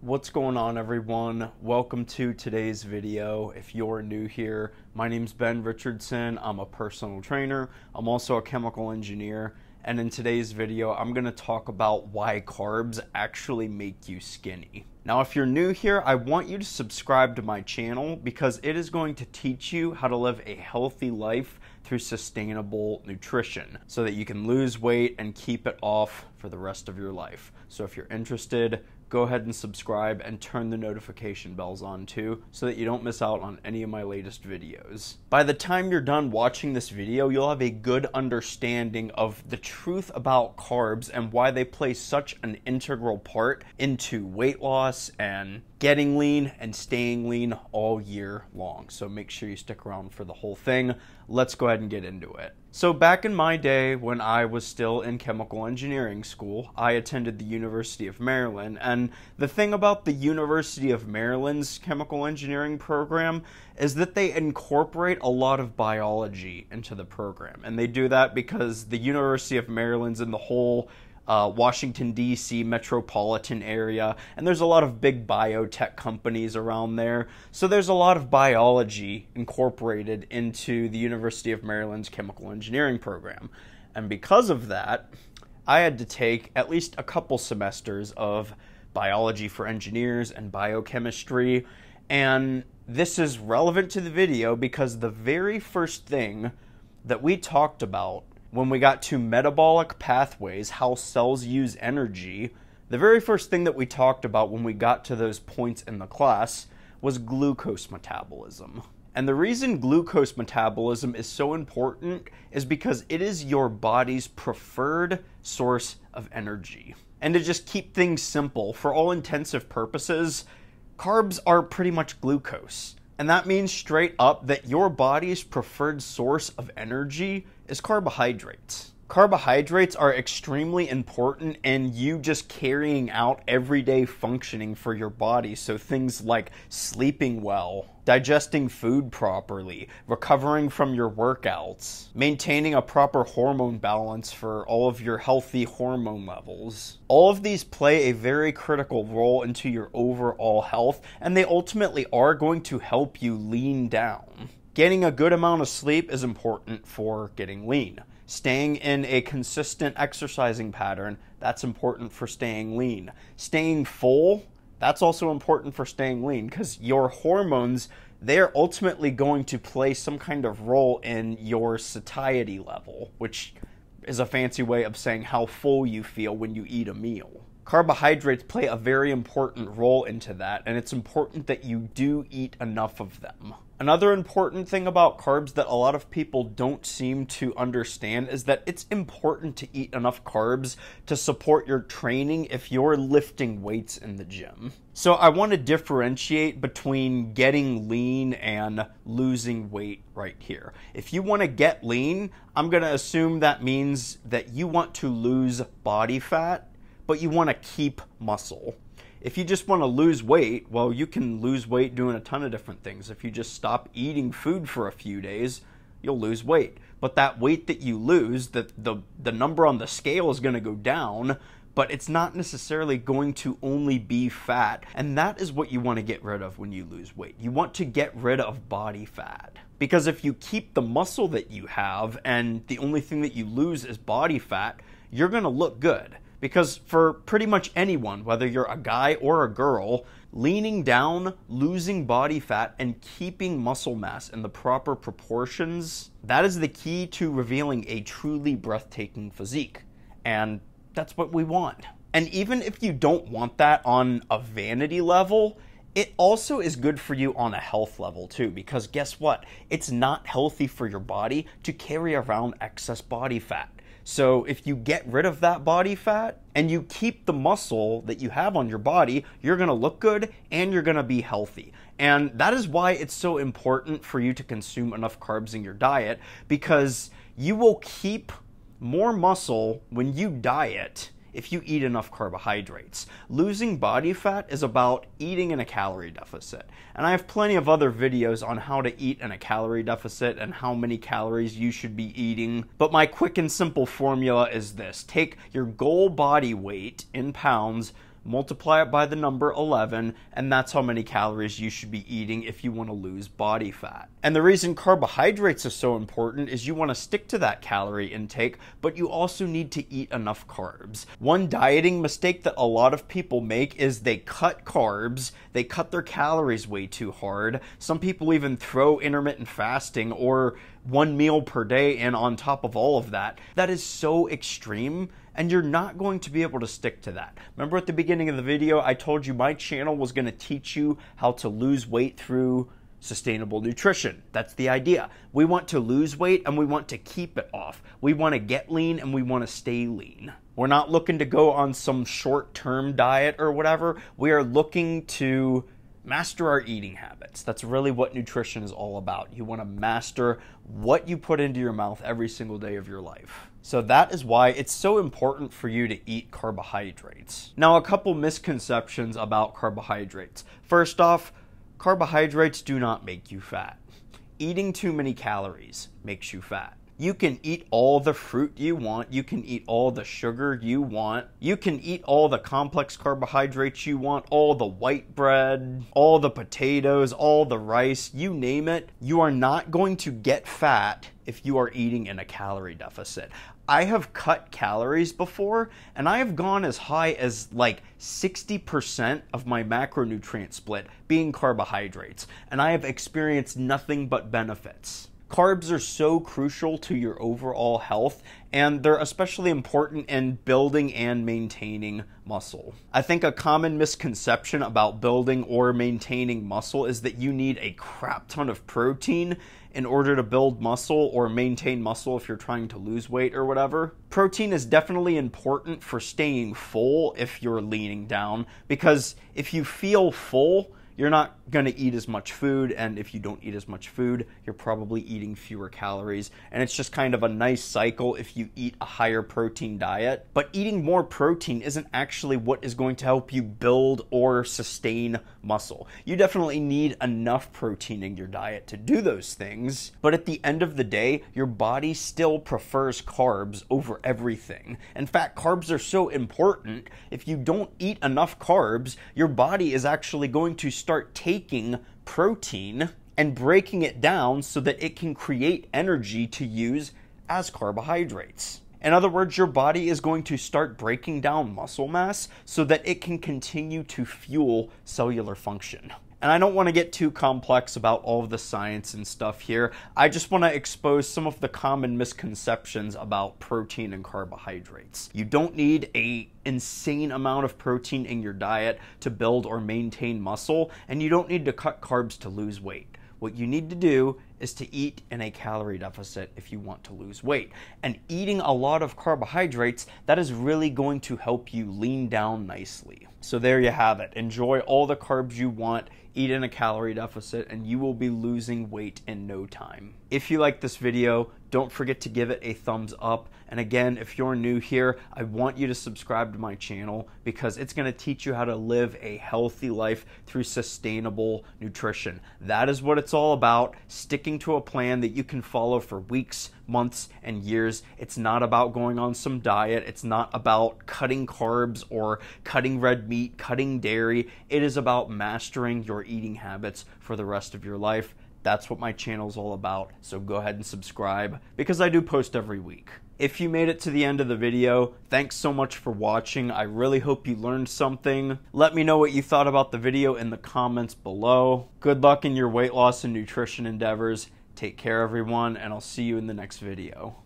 What's going on everyone? Welcome to today's video. If you're new here, my name's Ben Richardson. I'm a personal trainer. I'm also a chemical engineer. And in today's video, I'm gonna talk about why carbs actually make you skinny. Now, if you're new here, I want you to subscribe to my channel because it is going to teach you how to live a healthy life through sustainable nutrition so that you can lose weight and keep it off for the rest of your life. So if you're interested, go ahead and subscribe and turn the notification bells on too so that you don't miss out on any of my latest videos. By the time you're done watching this video, you'll have a good understanding of the truth about carbs and why they play such an integral part into weight loss and getting lean and staying lean all year long. So make sure you stick around for the whole thing. Let's go ahead and get into it. So back in my day when I was still in chemical engineering school, I attended the University of Maryland and the thing about the University of Maryland's chemical engineering program is that they incorporate a lot of biology into the program. And they do that because the University of Maryland's in the whole uh, Washington, D.C. metropolitan area, and there's a lot of big biotech companies around there. So there's a lot of biology incorporated into the University of Maryland's chemical engineering program. And because of that, I had to take at least a couple semesters of biology for engineers and biochemistry. And this is relevant to the video because the very first thing that we talked about when we got to metabolic pathways, how cells use energy, the very first thing that we talked about when we got to those points in the class was glucose metabolism. And the reason glucose metabolism is so important is because it is your body's preferred source of energy. And to just keep things simple, for all intensive purposes, carbs are pretty much glucose. And that means straight up that your body's preferred source of energy is carbohydrates carbohydrates are extremely important in you just carrying out everyday functioning for your body. So things like sleeping well, digesting food properly, recovering from your workouts, maintaining a proper hormone balance for all of your healthy hormone levels. All of these play a very critical role into your overall health and they ultimately are going to help you lean down. Getting a good amount of sleep is important for getting lean. Staying in a consistent exercising pattern, that's important for staying lean. Staying full, that's also important for staying lean because your hormones, they're ultimately going to play some kind of role in your satiety level, which is a fancy way of saying how full you feel when you eat a meal. Carbohydrates play a very important role into that, and it's important that you do eat enough of them. Another important thing about carbs that a lot of people don't seem to understand is that it's important to eat enough carbs to support your training if you're lifting weights in the gym. So I want to differentiate between getting lean and losing weight right here. If you want to get lean, I'm going to assume that means that you want to lose body fat, but you want to keep muscle if you just want to lose weight, well, you can lose weight doing a ton of different things. If you just stop eating food for a few days, you'll lose weight. But that weight that you lose, the, the, the number on the scale is going to go down, but it's not necessarily going to only be fat. And that is what you want to get rid of when you lose weight. You want to get rid of body fat. Because if you keep the muscle that you have and the only thing that you lose is body fat, you're going to look good because for pretty much anyone, whether you're a guy or a girl, leaning down, losing body fat, and keeping muscle mass in the proper proportions, that is the key to revealing a truly breathtaking physique. And that's what we want. And even if you don't want that on a vanity level, it also is good for you on a health level too, because guess what? It's not healthy for your body to carry around excess body fat. So if you get rid of that body fat and you keep the muscle that you have on your body, you're gonna look good and you're gonna be healthy. And that is why it's so important for you to consume enough carbs in your diet because you will keep more muscle when you diet if you eat enough carbohydrates. Losing body fat is about eating in a calorie deficit. And I have plenty of other videos on how to eat in a calorie deficit and how many calories you should be eating. But my quick and simple formula is this. Take your goal body weight in pounds multiply it by the number 11, and that's how many calories you should be eating if you want to lose body fat. And the reason carbohydrates are so important is you want to stick to that calorie intake, but you also need to eat enough carbs. One dieting mistake that a lot of people make is they cut carbs, they cut their calories way too hard. Some people even throw intermittent fasting or one meal per day in on top of all of that. That is so extreme and you're not going to be able to stick to that. Remember at the beginning of the video, I told you my channel was going to teach you how to lose weight through sustainable nutrition. That's the idea. We want to lose weight and we want to keep it off. We want to get lean and we want to stay lean. We're not looking to go on some short term diet or whatever. We are looking to master our eating habits. That's really what nutrition is all about. You want to master what you put into your mouth every single day of your life. So that is why it's so important for you to eat carbohydrates. Now, a couple misconceptions about carbohydrates. First off, carbohydrates do not make you fat. Eating too many calories makes you fat. You can eat all the fruit you want. You can eat all the sugar you want. You can eat all the complex carbohydrates you want, all the white bread, all the potatoes, all the rice, you name it. You are not going to get fat if you are eating in a calorie deficit. I have cut calories before and I have gone as high as like 60% of my macronutrient split being carbohydrates, and I have experienced nothing but benefits. Carbs are so crucial to your overall health, and they're especially important in building and maintaining muscle. I think a common misconception about building or maintaining muscle is that you need a crap ton of protein in order to build muscle or maintain muscle if you're trying to lose weight or whatever. Protein is definitely important for staying full if you're leaning down, because if you feel full, you're not going to eat as much food. And if you don't eat as much food, you're probably eating fewer calories. And it's just kind of a nice cycle if you eat a higher protein diet. But eating more protein isn't actually what is going to help you build or sustain muscle. You definitely need enough protein in your diet to do those things. But at the end of the day, your body still prefers carbs over everything. In fact, carbs are so important. If you don't eat enough carbs, your body is actually going to start taking protein and breaking it down so that it can create energy to use as carbohydrates. In other words, your body is going to start breaking down muscle mass so that it can continue to fuel cellular function. And I don't want to get too complex about all of the science and stuff here. I just want to expose some of the common misconceptions about protein and carbohydrates. You don't need a insane amount of protein in your diet to build or maintain muscle, and you don't need to cut carbs to lose weight. What you need to do is to eat in a calorie deficit if you want to lose weight. And eating a lot of carbohydrates, that is really going to help you lean down nicely. So there you have it. Enjoy all the carbs you want, eat in a calorie deficit, and you will be losing weight in no time. If you like this video, don't forget to give it a thumbs up. And again, if you're new here, I want you to subscribe to my channel because it's going to teach you how to live a healthy life through sustainable nutrition. That is what it's all about sticking to a plan that you can follow for weeks, months, and years. It's not about going on some diet, it's not about cutting carbs or cutting red meat, cutting dairy. It is about mastering your eating habits for the rest of your life. That's what my channel's all about, so go ahead and subscribe because I do post every week. If you made it to the end of the video, thanks so much for watching. I really hope you learned something. Let me know what you thought about the video in the comments below. Good luck in your weight loss and nutrition endeavors. Take care everyone, and I'll see you in the next video.